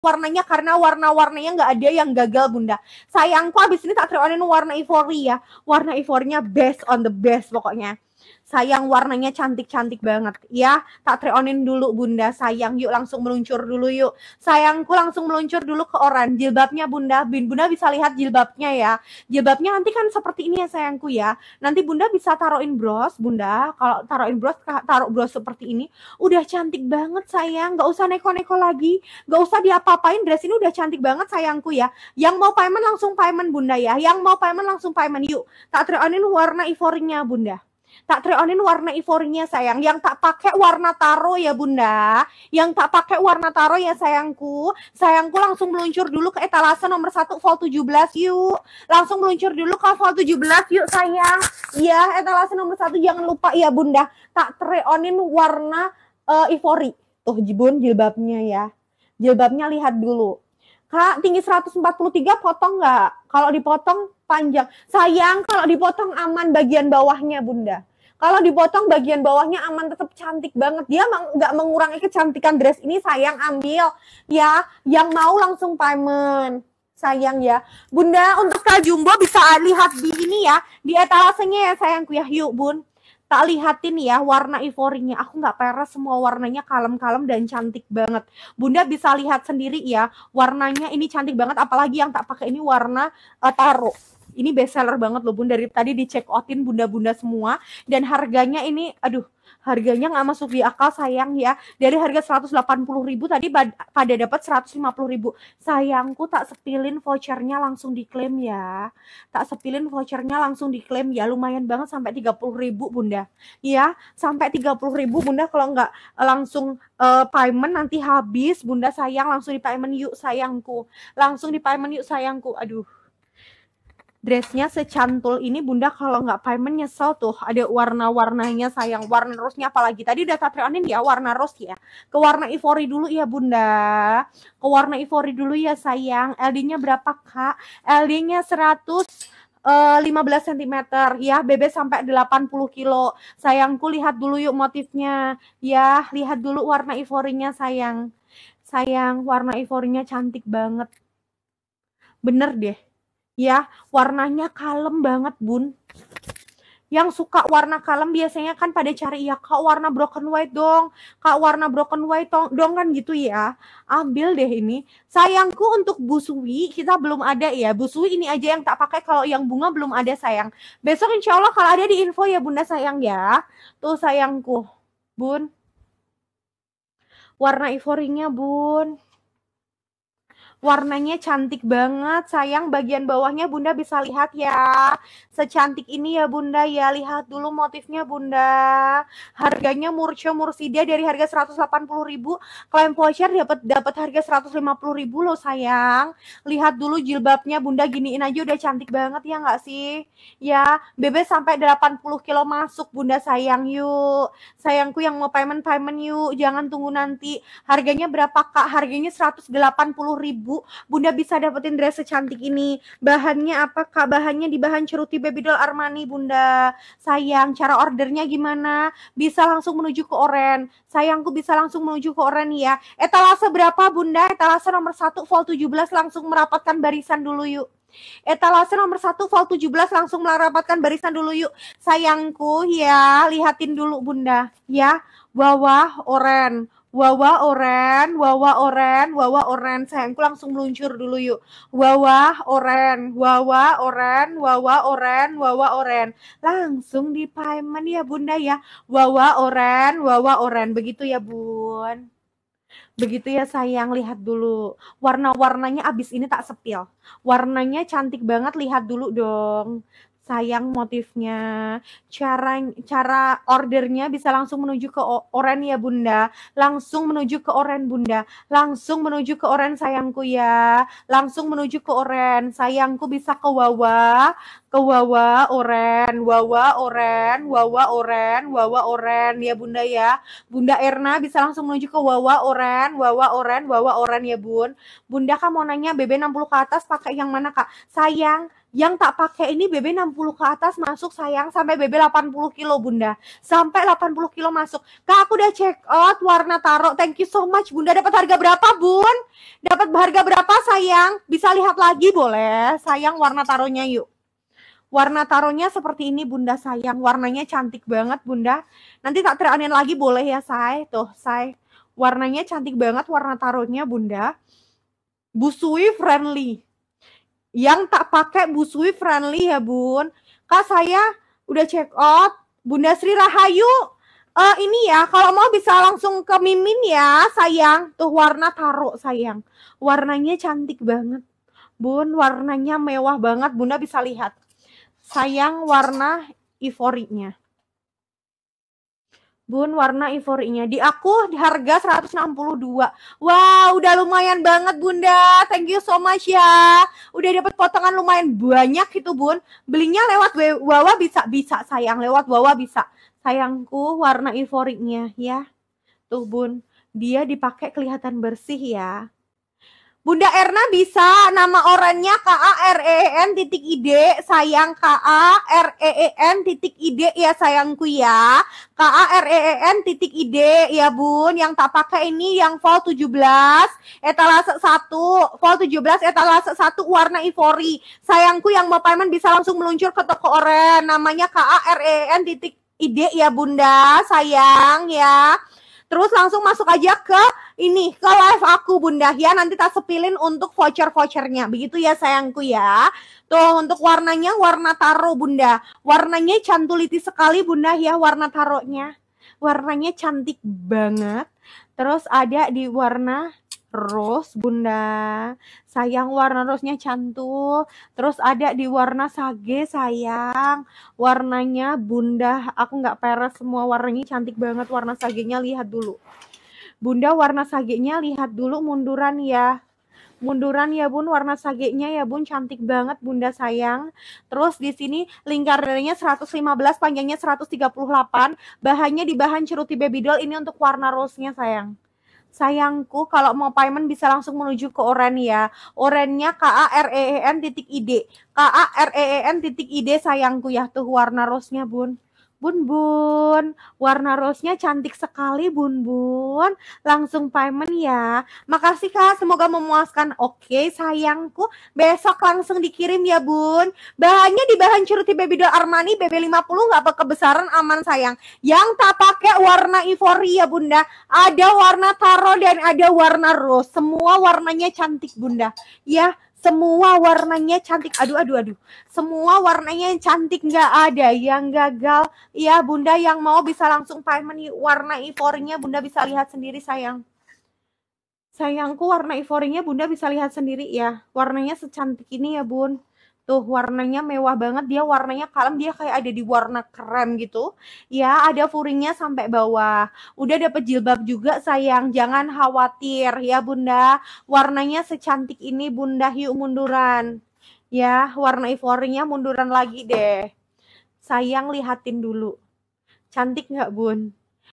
warnanya karena warna-warnanya nggak ada yang gagal bunda sayangku abis ini tak teronin warna ya, warna euforinya best on the best pokoknya Sayang warnanya cantik-cantik banget ya. Tak treonin dulu Bunda, sayang yuk langsung meluncur dulu yuk. Sayangku langsung meluncur dulu ke orang jilbabnya Bunda. Bin Bunda bisa lihat jilbabnya ya. Jilbabnya nanti kan seperti ini ya sayangku ya. Nanti Bunda bisa taruhin bros Bunda. Kalau taruhin bros taruh bros seperti ini udah cantik banget sayang. Gak usah neko-neko lagi. Gak usah diapa-apain dress ini udah cantik banget sayangku ya. Yang mau payment langsung payment Bunda ya. Yang mau payment langsung payment yuk. Tak treonin warna ivorynya Bunda tak treonin warna ivornya sayang. Yang tak pakai warna taro ya bunda. Yang tak pakai warna taro ya sayangku. Sayangku langsung meluncur dulu ke etalase nomor 1 vol 17 yuk. Langsung meluncur dulu ke vol 17 yuk sayang. Ya etalase nomor 1 jangan lupa ya bunda. Tak treonin warna uh, eh, ivory. Tuh jibun jilbabnya ya. Jilbabnya lihat dulu. Kak tinggi 143 potong nggak? Kalau dipotong panjang. Sayang kalau dipotong aman bagian bawahnya Bunda. Kalau dipotong bagian bawahnya aman tetap cantik banget. Dia nggak mengurangi kecantikan dress ini sayang ambil ya. Yang mau langsung payment sayang ya. Bunda untuk Kak Jumbo bisa lihat di ini ya, di etalasenya ya sayangku ya. Yuk Bun, tak lihatin ya warna ivorinya. Aku nggak peres semua warnanya kalem-kalem dan cantik banget. Bunda bisa lihat sendiri ya, warnanya ini cantik banget apalagi yang tak pakai ini warna uh, eh, taro ini best seller banget loh Bun dari tadi dicek check outin bunda-bunda semua dan harganya ini aduh harganya nggak masuk di akal sayang ya dari harga 180 ribu tadi pada dapat 150 ribu sayangku tak sepilin vouchernya langsung diklaim ya tak sepilin vouchernya langsung diklaim ya lumayan banget sampai 30 ribu bunda ya sampai 30 ribu bunda kalau nggak eh, langsung uh, payment nanti habis bunda sayang langsung di payment yuk sayangku langsung di payment yuk sayangku aduh dressnya secantul ini bunda kalau nggak payment nyesel tuh ada warna-warnanya sayang warna rose-nya apalagi tadi udah tatrionin ya warna rose ya ke warna ivory dulu ya bunda ke warna ivory dulu ya sayang LD-nya berapa kak LD-nya 100 15 cm ya Bebe sampai 80 kilo sayangku lihat dulu yuk motifnya ya lihat dulu warna ivorinya sayang sayang warna ivorinya cantik banget bener deh ya warnanya kalem banget bun yang suka warna kalem biasanya kan pada cari ya kak warna broken white dong kak warna broken white dong, dong kan gitu ya ambil deh ini sayangku untuk busui kita belum ada ya busui ini aja yang tak pakai kalau yang bunga belum ada sayang besok insya Allah kalau ada di info ya bunda sayang ya tuh sayangku bun warna ivorynya bun Warnanya cantik banget. Sayang bagian bawahnya Bunda bisa lihat ya. Secantik ini ya Bunda ya. Lihat dulu motifnya Bunda. Harganya murce mursidia dari harga 180.000, klaim voucher dapat dapat harga 150.000 loh sayang. Lihat dulu jilbabnya Bunda giniin aja udah cantik banget ya nggak sih? Ya, Bebe sampai 80 kilo masuk Bunda sayang yuk. Sayangku yang mau payment payment yuk. Jangan tunggu nanti. Harganya berapa Kak? Harganya ribu ribu bunda bisa dapetin dress secantik ini bahannya apa kak bahannya di bahan ceruti baby doll Armani bunda sayang cara ordernya gimana bisa langsung menuju ke Oren sayangku bisa langsung menuju ke Oren ya etalase berapa bunda etalase nomor 1 vol 17 langsung merapatkan barisan dulu yuk Etalase nomor 1 Val 17 langsung merapatkan barisan dulu yuk. Sayangku ya, lihatin dulu Bunda ya. Bawah oren, Wawa oren, wawa oren, wawa oren. Sayangku langsung meluncur dulu yuk. Wawa oren, wawa oren, wawa oren, wawa oren. Langsung di payment ya bunda ya. Wawa oren, wawa oren. Begitu ya bun. Begitu ya sayang, lihat dulu. Warna-warnanya abis ini tak sepil. Warnanya cantik banget, lihat dulu dong sayang motifnya, cara cara ordernya bisa langsung menuju ke oren ya bunda, langsung menuju ke oren bunda, langsung menuju ke oren sayangku ya, langsung menuju ke oren sayangku bisa ke wawa, ke wawa oren, wawa oren, wawa oren, wawa oren ya bunda ya, bunda Erna bisa langsung menuju ke wawa oren, wawa oren, wawa oren ya bun, bunda kak mau nanya BB 60 ke atas pakai yang mana kak? Sayang yang tak pakai ini BB 60 ke atas masuk sayang sampai BB 80 kilo bunda sampai 80 kilo masuk kak aku udah check out warna taro thank you so much bunda dapat harga berapa bun dapat harga berapa sayang bisa lihat lagi boleh sayang warna taronya yuk Warna taronya seperti ini bunda sayang Warnanya cantik banget bunda Nanti tak teranin lagi boleh ya say Tuh say Warnanya cantik banget warna taronya bunda Busui friendly yang tak pakai busui friendly ya Bun. Kak saya udah check out Bunda Sri Rahayu. Uh, ini ya kalau mau bisa langsung ke Mimin ya sayang. Tuh warna taruh sayang. Warnanya cantik banget. Bun warnanya mewah banget Bunda bisa lihat. Sayang warna ivorinya. Bun, warna ivorinya di aku di harga 162. Wow, udah lumayan banget Bunda. Thank you so much ya. Udah dapat potongan lumayan banyak itu Bun. Belinya lewat Wawa bisa bisa sayang, lewat Wawa bisa. Sayangku, warna ivory-nya, ya. Tuh Bun, dia dipakai kelihatan bersih ya. Bunda Erna bisa nama orangnya K A R E, e N titik ID sayang K A R E, e N titik ID ya sayangku ya K A R E, e N titik ID ya bun yang tak pakai ini yang vol 17 etalase satu vol 17 etalase satu warna ivory sayangku yang mau payment bisa langsung meluncur ke toko oren namanya K A R E N titik ide ya bunda sayang ya Terus langsung masuk aja ke ini ke live aku Bunda ya. Nanti tak sepilin untuk voucher-vouchernya. Begitu ya sayangku ya. Tuh untuk warnanya warna taro Bunda. Warnanya cantuliti sekali Bunda ya warna taronya. Warnanya cantik banget. Terus ada di warna rose bunda sayang warna rose-nya cantul terus ada di warna sage sayang warnanya bunda aku nggak peres semua warnanya cantik banget warna sage-nya, lihat dulu bunda warna sage-nya, lihat dulu munduran ya munduran ya bun warna sage-nya, ya bun cantik banget bunda sayang terus di sini lingkar darinya 115 panjangnya 138 bahannya di bahan ceruti baby doll ini untuk warna rose nya sayang Sayangku, kalau mau payment bisa langsung menuju ke Oren ya. Orennya K A R E E N titik ide. K A R E E N titik ide sayangku ya tuh warna rosnya Bun. Bun Bun, warna rose-nya cantik sekali Bun Bun. Langsung payment ya. Makasih Kak, semoga memuaskan. Oke, sayangku, besok langsung dikirim ya Bun. Bahannya di bahan ceruti baby doll Armani BB50 nggak apa kebesaran aman sayang. Yang tak pakai warna ya Bunda. Ada warna taro dan ada warna rose. Semua warnanya cantik Bunda. Ya, semua warnanya cantik aduh aduh aduh semua warnanya yang cantik nggak ada yang gagal ya bunda yang mau bisa langsung payment warna ivornya bunda bisa lihat sendiri sayang sayangku warna ivornya bunda bisa lihat sendiri ya warnanya secantik ini ya bun Tuh gitu. warnanya mewah banget, dia warnanya kalem, dia kayak ada di warna krem gitu. Ya, ada furingnya sampai bawah. Udah dapet jilbab juga sayang, jangan khawatir ya Bunda. Warnanya secantik ini Bunda yuk munduran. Ya, warna ivorinya munduran lagi deh. Sayang lihatin dulu. Cantik nggak bun?